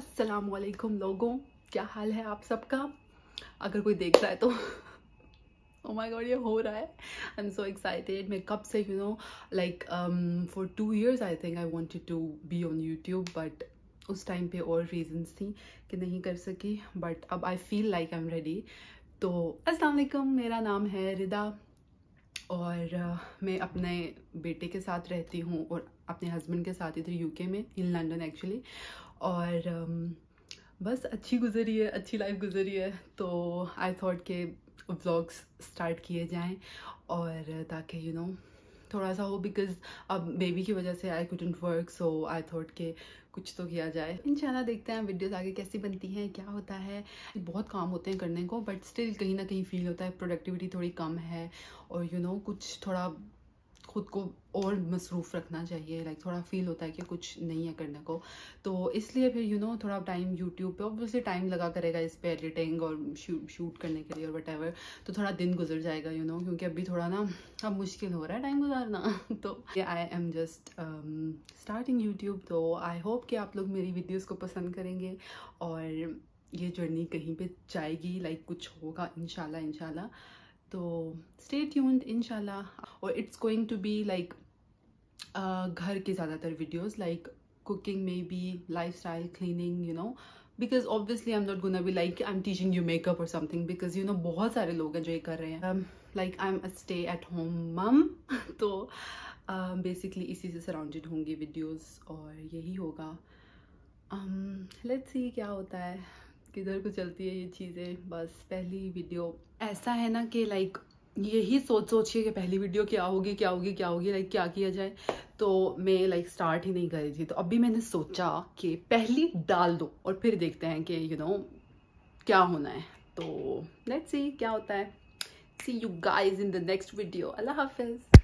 अस्सलाम वालेकुम लोगों क्या हाल है आप सबका अगर कोई देख रहा है तो ओ माय गॉड ये हो रहा है आई एम सो एक्साइटेड मैं कब से you know like for two years I think I wanted to be on YouTube but उस टाइम पे और रीजंस थी कि नहीं कर सकी बट अब I feel like I am ready तो अस्सलाम वालेकुम मेरा नाम है रिदा और मैं अपने बेटे के साथ रहती हूँ और अपने हस्बैंड के साथ इधर यूके में इन लंदन एक्चुअली और बस अच्छी गुजरी है अच्छी लाइफ गुजरी है तो आई थॉट के व्लॉग्स स्टार्ट किए जाएं और ताकि यू you नो know, थोड़ा सा हो बिकॉज अब बेबी की वजह से I couldn't work so I thought के कुछ तो किया जाए इंशाल्लाह देखते हैं वीडियोस आगे कैसी बनती हैं क्या होता है बहुत काम होते हैं करने को बट स्टिल कहीं ना कहीं फील होता है प्रोडक्टिविटी थोड़ी कम है और यू you नो know, कुछ थोड़ा खुद को और मसरूफ़ रखना चाहिए लाइक like, थोड़ा फील होता है कि कुछ नहीं है करने को तो इसलिए फिर यू you नो know, थोड़ा टाइम यूट्यूब पे ऑब्वियसली टाइम लगा करेगा इस पर एडिटिंग और शूट शूट करने के लिए और वट तो थोड़ा दिन गुजर जाएगा यू you नो know, क्योंकि अभी थोड़ा ना अब मुश्किल हो रहा है टाइम गुजारना तो I am just starting YouTube तो आई होप कि आप लोग मेरी वीडियोज़ को पसंद करेंगे और ये जर्नी कहीं पर जाएगी लाइक कुछ होगा इन शाला तो स्टे ट्यून्ड इनशाला और it's going to be like घर के ज़्यादातर videos like cooking maybe lifestyle cleaning you know because obviously I am not gonna be like I am teaching you makeup और समथिंग बिकॉज यू नो बहुत सारे लोग हैं जो ये कर रहे हैं like I am a stay at home mom तो बेसिकली um, इसी से सराउंडेड होंगी वीडियोज़ और यही होगा लेट्स um, सी क्या होता है किधर को चलती है ये चीज़ें बस पहली वीडियो ऐसा है ना कि लाइक यही सोच सोचिए कि पहली वीडियो क्या होगी क्या होगी क्या होगी लाइक क्या किया जाए तो मैं लाइक स्टार्ट ही नहीं करी थी तो अभी मैंने सोचा कि पहली डाल दो और फिर देखते हैं कि यू नो क्या होना है तो लेट्स सी क्या होता है see you guys in the next video अल्लाह हाफिज़